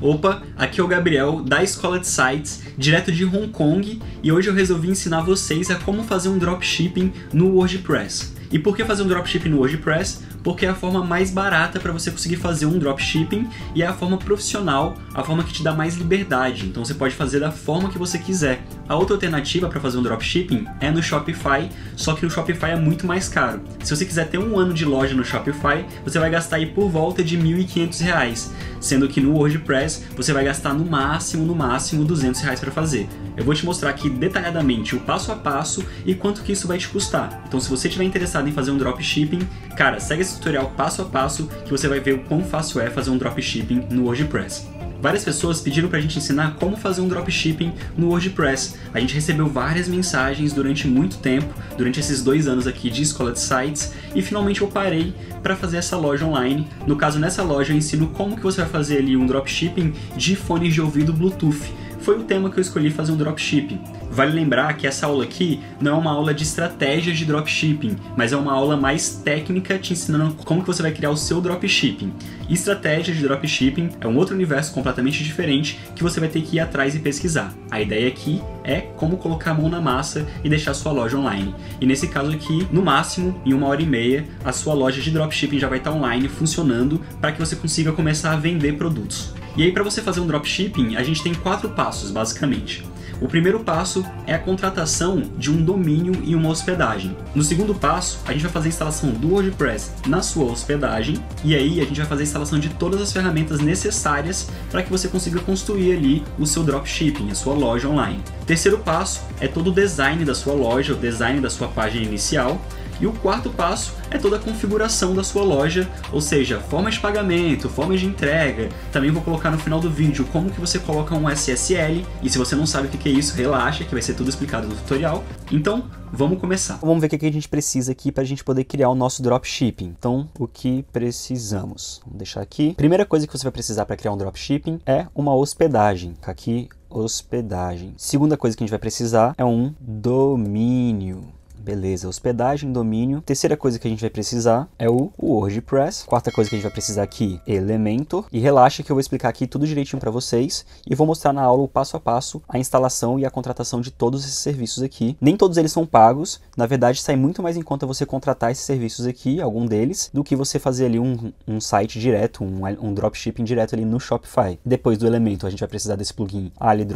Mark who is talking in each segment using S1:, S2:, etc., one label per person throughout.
S1: Opa, aqui é o Gabriel da Escola de Sites, direto de Hong Kong, e hoje eu resolvi ensinar vocês a como fazer um dropshipping no WordPress. E por que fazer um dropshipping no WordPress? porque é a forma mais barata para você conseguir fazer um dropshipping e é a forma profissional, a forma que te dá mais liberdade. Então você pode fazer da forma que você quiser. A outra alternativa para fazer um dropshipping é no Shopify, só que no Shopify é muito mais caro. Se você quiser ter um ano de loja no Shopify, você vai gastar aí por volta de R$ 1.500, sendo que no WordPress você vai gastar no máximo, no máximo, R$ 200 reais para fazer. Eu vou te mostrar aqui detalhadamente o passo a passo e quanto que isso vai te custar. Então se você estiver interessado em fazer um dropshipping, cara, segue tutorial passo a passo que você vai ver o quão fácil é fazer um dropshipping no WordPress. Várias pessoas pediram para a gente ensinar como fazer um dropshipping no WordPress. A gente recebeu várias mensagens durante muito tempo, durante esses dois anos aqui de escola de sites, e finalmente eu parei para fazer essa loja online. No caso, nessa loja eu ensino como que você vai fazer ali um dropshipping de fones de ouvido Bluetooth foi o tema que eu escolhi fazer um dropshipping. Vale lembrar que essa aula aqui não é uma aula de estratégias de dropshipping, mas é uma aula mais técnica te ensinando como que você vai criar o seu dropshipping. estratégia de dropshipping é um outro universo completamente diferente que você vai ter que ir atrás e pesquisar. A ideia aqui é como colocar a mão na massa e deixar sua loja online. E nesse caso aqui, no máximo, em uma hora e meia, a sua loja de dropshipping já vai estar online funcionando para que você consiga começar a vender produtos. E aí para você fazer um dropshipping, a gente tem quatro passos basicamente. O primeiro passo é a contratação de um domínio e uma hospedagem. No segundo passo, a gente vai fazer a instalação do WordPress na sua hospedagem e aí a gente vai fazer a instalação de todas as ferramentas necessárias para que você consiga construir ali o seu dropshipping, a sua loja online. Terceiro passo é todo o design da sua loja, o design da sua página inicial e o quarto passo é toda a configuração da sua loja, ou seja, formas de pagamento, formas de entrega. Também vou colocar no final do vídeo como que você coloca um SSL. E se você não sabe o que é isso, relaxa, que vai ser tudo explicado no tutorial. Então, vamos começar. Então, vamos ver o que a gente precisa aqui para a gente poder criar o nosso dropshipping. Então, o que precisamos? Vamos deixar aqui. Primeira coisa que você vai precisar para criar um dropshipping é uma hospedagem. Aqui, hospedagem. Segunda coisa que a gente vai precisar é um domínio. Beleza, hospedagem, domínio. Terceira coisa que a gente vai precisar é o WordPress. Quarta coisa que a gente vai precisar aqui, Elementor. E relaxa que eu vou explicar aqui tudo direitinho para vocês e vou mostrar na aula o passo a passo a instalação e a contratação de todos esses serviços aqui. Nem todos eles são pagos. Na verdade, sai muito mais em conta você contratar esses serviços aqui, algum deles, do que você fazer ali um, um site direto, um, um dropshipping direto ali no Shopify. Depois do Elementor, a gente vai precisar desse plugin Ali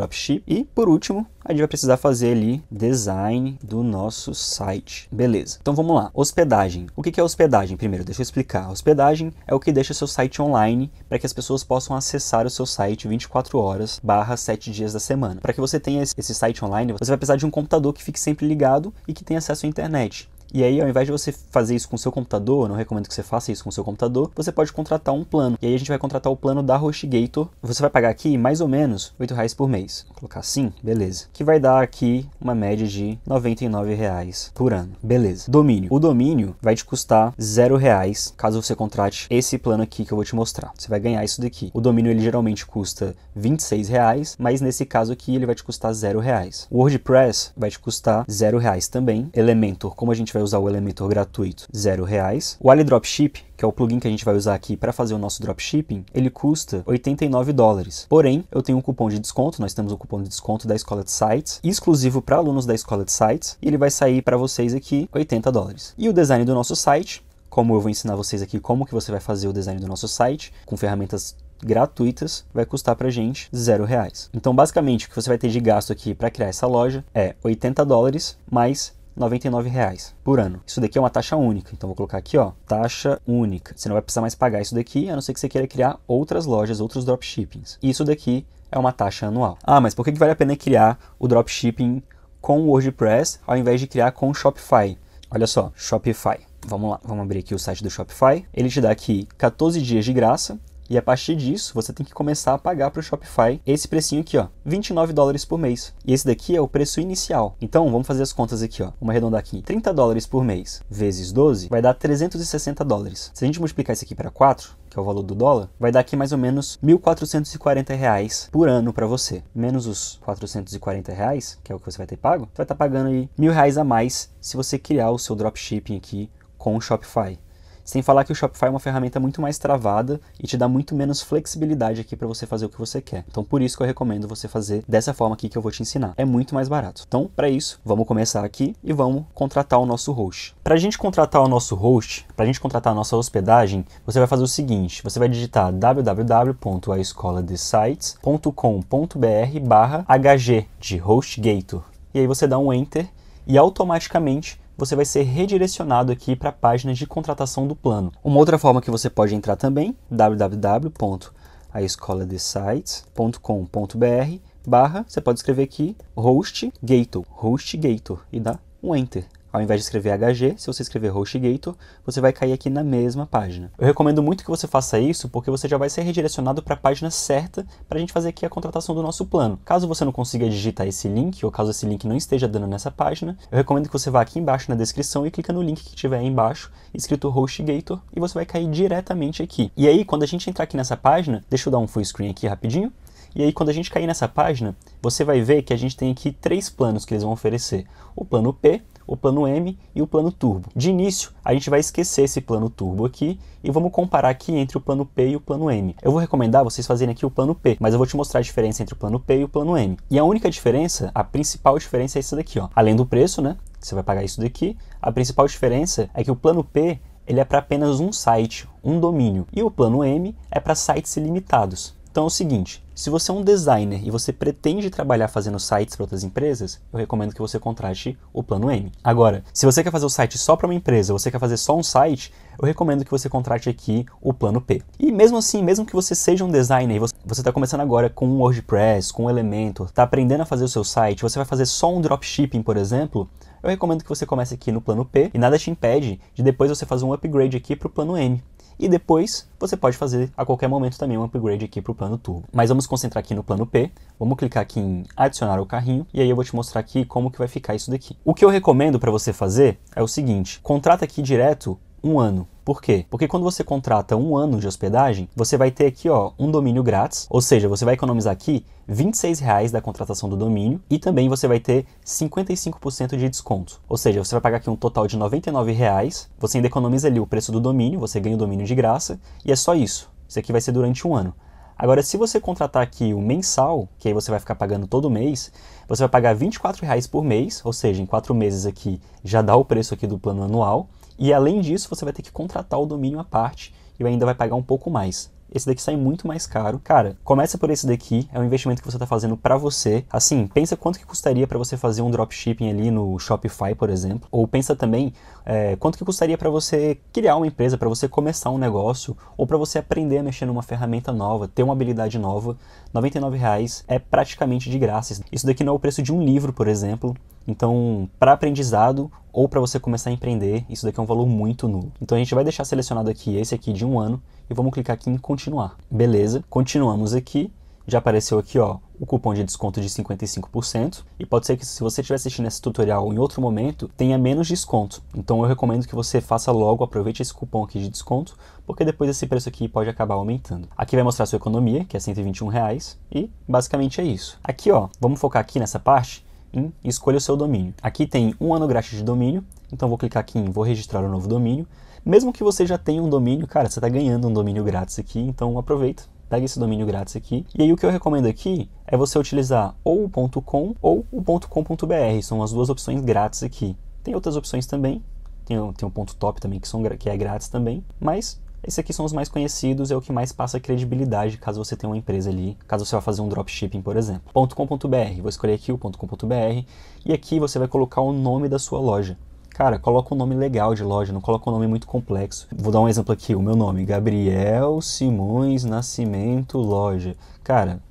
S1: E, por último, a gente vai precisar fazer ali design do nosso site site. Beleza. Então vamos lá. Hospedagem. O que é hospedagem? Primeiro, deixa eu explicar. Hospedagem é o que deixa seu site online para que as pessoas possam acessar o seu site 24 horas barra 7 dias da semana. Para que você tenha esse site online, você vai precisar de um computador que fique sempre ligado e que tenha acesso à internet. E aí, ao invés de você fazer isso com o seu computador, não recomendo que você faça isso com o seu computador, você pode contratar um plano. E aí a gente vai contratar o plano da HostGator. Você vai pagar aqui mais ou menos 8 reais por mês. Vou colocar assim, beleza. Que vai dar aqui uma média de 99 reais por ano. Beleza. Domínio. O domínio vai te custar zero reais caso você contrate esse plano aqui que eu vou te mostrar. Você vai ganhar isso daqui. O domínio ele geralmente custa 26 reais, mas nesse caso aqui ele vai te custar zero reais. O WordPress vai te custar zero reais também. Elementor, como a gente vai vai usar o Elementor gratuito, zero reais. O Ali Dropship, que é o plugin que a gente vai usar aqui para fazer o nosso dropshipping, ele custa 89 dólares. Porém, eu tenho um cupom de desconto, nós temos um cupom de desconto da Escola de Sites, exclusivo para alunos da Escola de Sites, e ele vai sair para vocês aqui 80 dólares. E o design do nosso site, como eu vou ensinar vocês aqui como que você vai fazer o design do nosso site, com ferramentas gratuitas, vai custar pra gente zero reais. Então, basicamente, o que você vai ter de gasto aqui para criar essa loja é 80 dólares mais 99 reais por ano. Isso daqui é uma taxa única, então vou colocar aqui, ó, taxa única. Você não vai precisar mais pagar isso daqui, a não ser que você queira criar outras lojas, outros dropshippings. Isso daqui é uma taxa anual. Ah, mas por que vale a pena criar o dropshipping com o WordPress ao invés de criar com o Shopify? Olha só, Shopify. Vamos lá, vamos abrir aqui o site do Shopify. Ele te dá aqui 14 dias de graça e a partir disso, você tem que começar a pagar para o Shopify esse precinho aqui, ó, 29 dólares por mês. E esse daqui é o preço inicial. Então, vamos fazer as contas aqui, ó. Vamos arredondar aqui. 30 dólares por mês vezes 12 vai dar 360 dólares. Se a gente multiplicar isso aqui para 4, que é o valor do dólar, vai dar aqui mais ou menos 1.440 reais por ano para você. Menos os 440 reais, que é o que você vai ter pago, você vai estar tá pagando aí mil reais a mais se você criar o seu dropshipping aqui com o Shopify. Sem falar que o Shopify é uma ferramenta muito mais travada e te dá muito menos flexibilidade aqui para você fazer o que você quer. Então por isso que eu recomendo você fazer dessa forma aqui que eu vou te ensinar. É muito mais barato. Então, para isso, vamos começar aqui e vamos contratar o nosso host. Para a gente contratar o nosso host, para a gente contratar a nossa hospedagem, você vai fazer o seguinte, você vai digitar www.aescoladesites.com.br barra hg de HostGator. E aí você dá um Enter e automaticamente você vai ser redirecionado aqui para a página de contratação do plano. Uma outra forma que você pode entrar também, www.aescoladesites.com.br barra, você pode escrever aqui hostgator hostgator e dá um enter. Ao invés de escrever HG, se você escrever HostGator, você vai cair aqui na mesma página. Eu recomendo muito que você faça isso, porque você já vai ser redirecionado para a página certa para a gente fazer aqui a contratação do nosso plano. Caso você não consiga digitar esse link, ou caso esse link não esteja dando nessa página, eu recomendo que você vá aqui embaixo na descrição e clica no link que tiver aí embaixo, escrito HostGator, e você vai cair diretamente aqui. E aí, quando a gente entrar aqui nessa página, deixa eu dar um full screen aqui rapidinho, e aí, quando a gente cair nessa página, você vai ver que a gente tem aqui três planos que eles vão oferecer. O plano P, o plano M e o plano turbo. De início, a gente vai esquecer esse plano turbo aqui e vamos comparar aqui entre o plano P e o plano M. Eu vou recomendar vocês fazerem aqui o plano P, mas eu vou te mostrar a diferença entre o plano P e o plano M. E a única diferença, a principal diferença é essa daqui, ó. Além do preço, né? Você vai pagar isso daqui. A principal diferença é que o plano P ele é para apenas um site, um domínio, e o plano M é para sites ilimitados. Então é o seguinte, se você é um designer e você pretende trabalhar fazendo sites para outras empresas, eu recomendo que você contrate o plano M. Agora, se você quer fazer o site só para uma empresa, você quer fazer só um site, eu recomendo que você contrate aqui o plano P. E mesmo assim, mesmo que você seja um designer e você está começando agora com um WordPress, com um Elementor, está aprendendo a fazer o seu site, você vai fazer só um dropshipping, por exemplo, eu recomendo que você comece aqui no plano P e nada te impede de depois você fazer um upgrade aqui para o plano M e depois você pode fazer a qualquer momento também um upgrade aqui para o plano turbo. Mas vamos concentrar aqui no plano P, vamos clicar aqui em adicionar o carrinho e aí eu vou te mostrar aqui como que vai ficar isso daqui. O que eu recomendo para você fazer é o seguinte, contrata aqui direto um ano. Por quê? Porque quando você contrata um ano de hospedagem, você vai ter aqui ó, um domínio grátis, ou seja, você vai economizar aqui R$ da contratação do domínio e também você vai ter 55% de desconto. Ou seja, você vai pagar aqui um total de R$ reais. você ainda economiza ali o preço do domínio, você ganha o domínio de graça e é só isso. Isso aqui vai ser durante um ano. Agora, se você contratar aqui o mensal, que aí você vai ficar pagando todo mês, você vai pagar R$ reais por mês, ou seja, em quatro meses aqui já dá o preço aqui do plano anual. E além disso, você vai ter que contratar o domínio à parte e ainda vai pagar um pouco mais esse daqui sai muito mais caro. Cara, começa por esse daqui, é um investimento que você está fazendo para você. Assim, pensa quanto que custaria para você fazer um dropshipping ali no Shopify, por exemplo. Ou pensa também é, quanto que custaria para você criar uma empresa, para você começar um negócio, ou para você aprender a mexer numa ferramenta nova, ter uma habilidade nova. R$ reais é praticamente de graça. Isso daqui não é o preço de um livro, por exemplo. Então, para aprendizado, ou para você começar a empreender, isso daqui é um valor muito nulo. Então a gente vai deixar selecionado aqui esse aqui de um ano e vamos clicar aqui em continuar. Beleza, continuamos aqui. Já apareceu aqui ó, o cupom de desconto de 55% e pode ser que se você estiver assistindo esse tutorial em outro momento, tenha menos desconto. Então eu recomendo que você faça logo, aproveite esse cupom aqui de desconto, porque depois esse preço aqui pode acabar aumentando. Aqui vai mostrar a sua economia, que é R$121,00. 121 reais, e basicamente é isso. Aqui ó, vamos focar aqui nessa parte em escolha o seu domínio. Aqui tem um ano grátis de domínio, então vou clicar aqui em vou registrar um novo domínio. Mesmo que você já tenha um domínio, cara, você está ganhando um domínio grátis aqui, então aproveita, pega esse domínio grátis aqui. E aí o que eu recomendo aqui é você utilizar ou o .com ou o .com.br, são as duas opções grátis aqui. Tem outras opções também, tem, tem o ponto .top também que, são, que é grátis também, mas esses aqui são os mais conhecidos, é o que mais passa credibilidade caso você tenha uma empresa ali, caso você vá fazer um dropshipping, por exemplo. .com.br, vou escolher aqui o .com.br e aqui você vai colocar o nome da sua loja. Cara, coloca um nome legal de loja, não coloca um nome muito complexo. Vou dar um exemplo aqui, o meu nome, Gabriel Simões Nascimento Loja. Cara,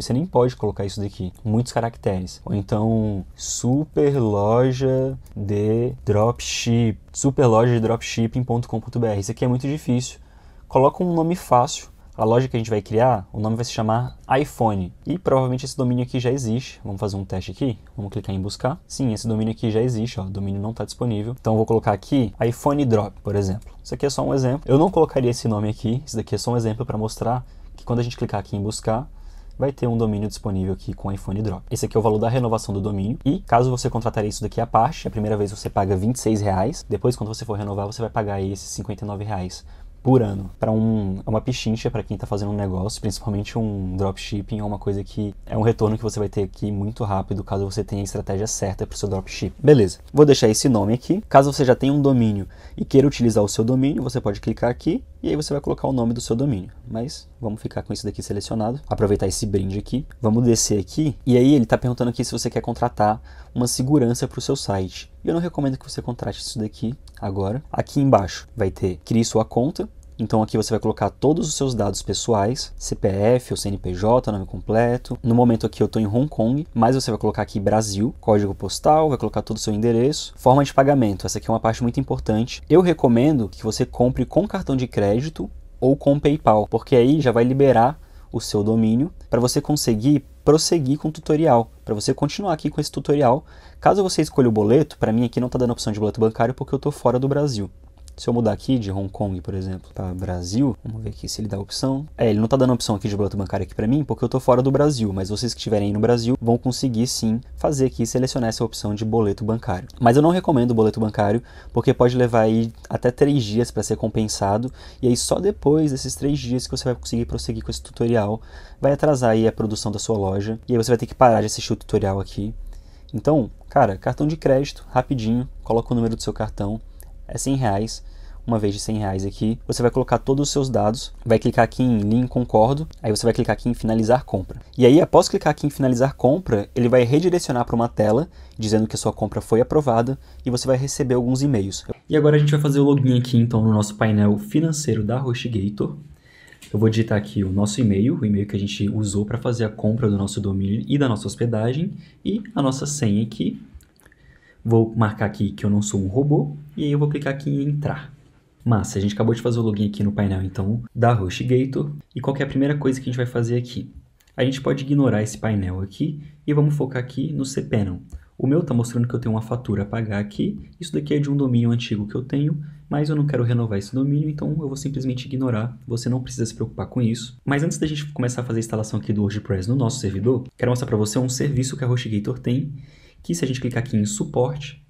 S1: você nem pode colocar isso daqui. Muitos caracteres. Ou então, super loja de dropship. Super loja de dropshipping.com.br. Isso aqui é muito difícil. Coloca um nome fácil. A loja que a gente vai criar, o nome vai se chamar iPhone. E provavelmente esse domínio aqui já existe. Vamos fazer um teste aqui. Vamos clicar em buscar. Sim, esse domínio aqui já existe. Ó. O domínio não está disponível. Então eu vou colocar aqui iPhone Drop, por exemplo. Isso aqui é só um exemplo. Eu não colocaria esse nome aqui. Isso daqui é só um exemplo para mostrar que quando a gente clicar aqui em buscar, vai ter um domínio disponível aqui com iPhone Drop. Esse aqui é o valor da renovação do domínio e caso você contratar isso daqui à parte, a primeira vez você paga R$ 26, reais, depois quando você for renovar você vai pagar esses R$ 59. Reais por ano. Para um, uma pichincha, para quem está fazendo um negócio, principalmente um dropshipping, é uma coisa que é um retorno que você vai ter aqui muito rápido caso você tenha a estratégia certa para o seu dropshipping. Beleza, vou deixar esse nome aqui. Caso você já tenha um domínio e queira utilizar o seu domínio, você pode clicar aqui e aí você vai colocar o nome do seu domínio. Mas vamos ficar com isso daqui selecionado, aproveitar esse brinde aqui. Vamos descer aqui e aí ele está perguntando aqui se você quer contratar uma segurança para o seu site. E eu não recomendo que você contrate isso daqui, agora. Aqui embaixo vai ter crie sua conta. Então aqui você vai colocar todos os seus dados pessoais, CPF ou CNPJ, nome completo. No momento aqui eu estou em Hong Kong, mas você vai colocar aqui Brasil, código postal, vai colocar todo o seu endereço. Forma de pagamento, essa aqui é uma parte muito importante. Eu recomendo que você compre com cartão de crédito ou com PayPal, porque aí já vai liberar o seu domínio para você conseguir prosseguir com o tutorial, para você continuar aqui com esse tutorial. Caso você escolha o boleto, para mim aqui não está dando opção de boleto bancário porque eu estou fora do Brasil. Se eu mudar aqui de Hong Kong, por exemplo, para Brasil, vamos ver aqui se ele dá opção. É, ele não está dando opção aqui de boleto bancário aqui para mim, porque eu estou fora do Brasil, mas vocês que estiverem no Brasil vão conseguir sim fazer aqui selecionar essa opção de boleto bancário. Mas eu não recomendo o boleto bancário, porque pode levar aí até três dias para ser compensado, e aí só depois desses três dias que você vai conseguir prosseguir com esse tutorial, vai atrasar aí a produção da sua loja, e aí você vai ter que parar de assistir o tutorial aqui. Então, cara, cartão de crédito, rapidinho, coloca o número do seu cartão, é 100 reais uma vez de 100 reais aqui, você vai colocar todos os seus dados, vai clicar aqui em link concordo, aí você vai clicar aqui em finalizar compra. E aí, após clicar aqui em finalizar compra, ele vai redirecionar para uma tela, dizendo que a sua compra foi aprovada, e você vai receber alguns e-mails. E agora a gente vai fazer o login aqui, então, no nosso painel financeiro da HostGator. Eu vou digitar aqui o nosso e-mail, o e-mail que a gente usou para fazer a compra do nosso domínio e da nossa hospedagem, e a nossa senha aqui, Vou marcar aqui que eu não sou um robô e aí eu vou clicar aqui em entrar. Massa, a gente acabou de fazer o login aqui no painel então da HostGator. E qual é a primeira coisa que a gente vai fazer aqui? A gente pode ignorar esse painel aqui e vamos focar aqui no cPanel. O meu está mostrando que eu tenho uma fatura a pagar aqui. Isso daqui é de um domínio antigo que eu tenho, mas eu não quero renovar esse domínio, então eu vou simplesmente ignorar. Você não precisa se preocupar com isso. Mas antes da gente começar a fazer a instalação aqui do WordPress no nosso servidor, quero mostrar para você um serviço que a HostGator tem que se a gente clicar aqui em suporte,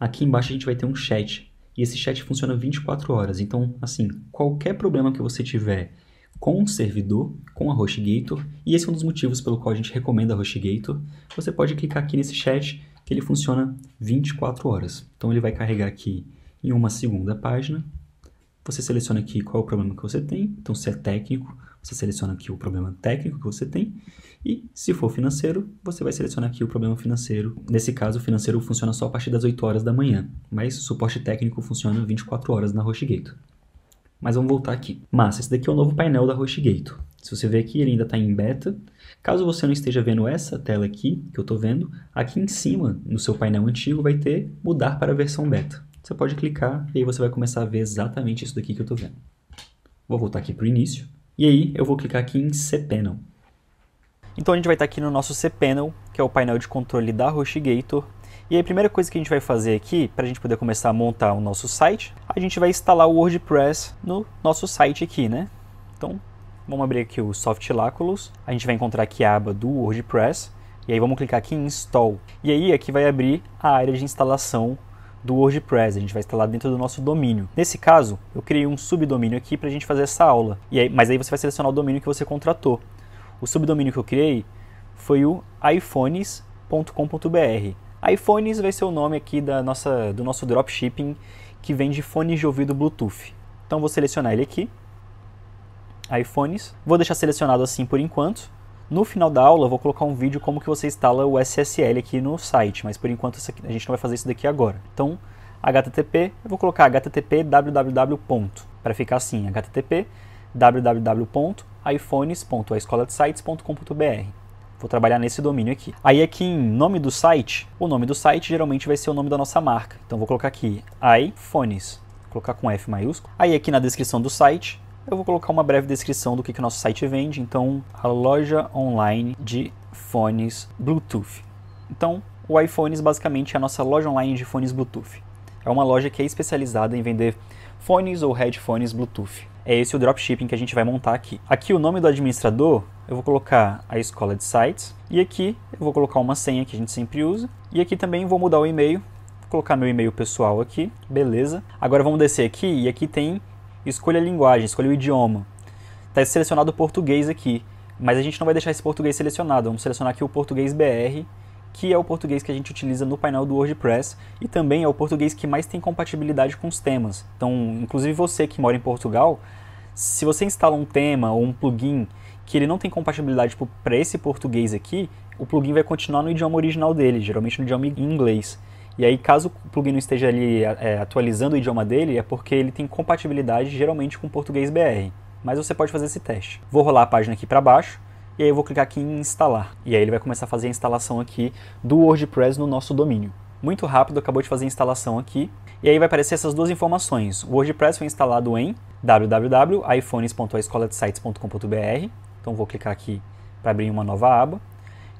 S1: aqui embaixo a gente vai ter um chat. E esse chat funciona 24 horas. Então, assim, qualquer problema que você tiver com o servidor, com a HostGator, e esse é um dos motivos pelo qual a gente recomenda a HostGator, você pode clicar aqui nesse chat que ele funciona 24 horas. Então, ele vai carregar aqui em uma segunda página. Você seleciona aqui qual é o problema que você tem, então se é técnico, você seleciona aqui o problema técnico que você tem e se for financeiro, você vai selecionar aqui o problema financeiro. Nesse caso, o financeiro funciona só a partir das 8 horas da manhã, mas o suporte técnico funciona 24 horas na HostGator. Mas vamos voltar aqui. Massa, esse daqui é o novo painel da HostGator. Se você ver aqui, ele ainda está em beta. Caso você não esteja vendo essa tela aqui, que eu estou vendo, aqui em cima, no seu painel antigo, vai ter mudar para a versão beta. Você pode clicar e aí você vai começar a ver exatamente isso daqui que eu estou vendo. Vou voltar aqui para o início. E aí eu vou clicar aqui em cPanel. Então a gente vai estar aqui no nosso cPanel, que é o painel de controle da HostGator. E a primeira coisa que a gente vai fazer aqui, para a gente poder começar a montar o nosso site, a gente vai instalar o WordPress no nosso site aqui, né? Então, vamos abrir aqui o Softilaculous, a gente vai encontrar aqui a aba do WordPress, e aí vamos clicar aqui em Install. E aí aqui vai abrir a área de instalação do WordPress, a gente vai instalar dentro do nosso domínio. Nesse caso, eu criei um subdomínio aqui para a gente fazer essa aula, e aí, mas aí você vai selecionar o domínio que você contratou. O subdomínio que eu criei foi o iPhones.com.br. iPhones vai ser o nome aqui da nossa, do nosso dropshipping que vende fones de ouvido Bluetooth. Então vou selecionar ele aqui, iPhones. Vou deixar selecionado assim por enquanto. No final da aula eu vou colocar um vídeo como que você instala o SSL aqui no site, mas por enquanto a gente não vai fazer isso daqui agora. Então, HTTP, eu vou colocar HTTP www. para ficar assim, HTTP www.iphones.escoladesites.com.br. Vou trabalhar nesse domínio aqui. Aí aqui em nome do site, o nome do site geralmente vai ser o nome da nossa marca. Então vou colocar aqui iPhones, colocar com F maiúsculo. Aí aqui na descrição do site, eu vou colocar uma breve descrição do que, que o nosso site vende, então a loja online de fones Bluetooth. Então, o iPhones basicamente é a nossa loja online de fones Bluetooth. É uma loja que é especializada em vender fones ou headphones Bluetooth. É esse o dropshipping que a gente vai montar aqui. Aqui o nome do administrador, eu vou colocar a escola de sites e aqui eu vou colocar uma senha que a gente sempre usa e aqui também vou mudar o e-mail, vou colocar meu e-mail pessoal aqui, beleza. Agora vamos descer aqui e aqui tem Escolha a linguagem, escolha o idioma. Está selecionado o português aqui, mas a gente não vai deixar esse português selecionado. Vamos selecionar aqui o português BR, que é o português que a gente utiliza no painel do WordPress e também é o português que mais tem compatibilidade com os temas. Então, inclusive você que mora em Portugal, se você instala um tema ou um plugin que ele não tem compatibilidade para esse português aqui, o plugin vai continuar no idioma original dele, geralmente no idioma inglês. E aí, caso o plugin não esteja ali é, é, atualizando o idioma dele, é porque ele tem compatibilidade geralmente com português BR. Mas você pode fazer esse teste. Vou rolar a página aqui para baixo e aí eu vou clicar aqui em instalar. E aí ele vai começar a fazer a instalação aqui do WordPress no nosso domínio. Muito rápido, acabou de fazer a instalação aqui. E aí vai aparecer essas duas informações. O WordPress foi instalado em www.iphones.escoladesites.com.br. Então vou clicar aqui para abrir uma nova aba.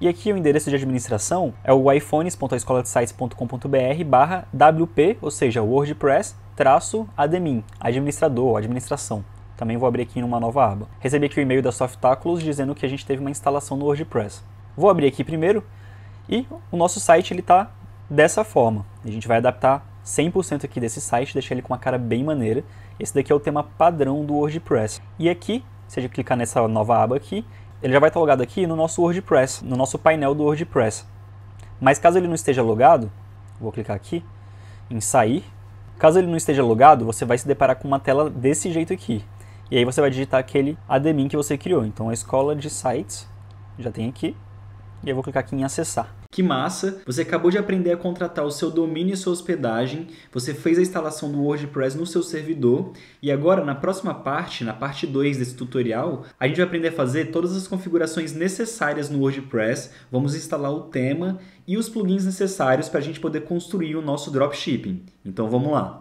S1: E aqui o endereço de administração é o iPhones.escoladesites.com.br barra WP, ou seja, WordPress, traço admin, administrador, administração. Também vou abrir aqui em uma nova aba. Recebi aqui o e-mail da Softaculous dizendo que a gente teve uma instalação no WordPress. Vou abrir aqui primeiro e o nosso site está dessa forma. A gente vai adaptar 100% aqui desse site, deixar ele com uma cara bem maneira. Esse daqui é o tema padrão do WordPress. E aqui, se a gente clicar nessa nova aba aqui, ele já vai estar logado aqui no nosso WordPress, no nosso painel do WordPress. Mas caso ele não esteja logado, vou clicar aqui em sair. Caso ele não esteja logado, você vai se deparar com uma tela desse jeito aqui. E aí você vai digitar aquele admin que você criou. Então a escola de sites já tem aqui. E eu vou clicar aqui em acessar. Que massa! Você acabou de aprender a contratar o seu domínio e sua hospedagem, você fez a instalação do WordPress no seu servidor e agora na próxima parte, na parte 2 desse tutorial, a gente vai aprender a fazer todas as configurações necessárias no WordPress, vamos instalar o tema e os plugins necessários para a gente poder construir o nosso dropshipping. Então vamos lá!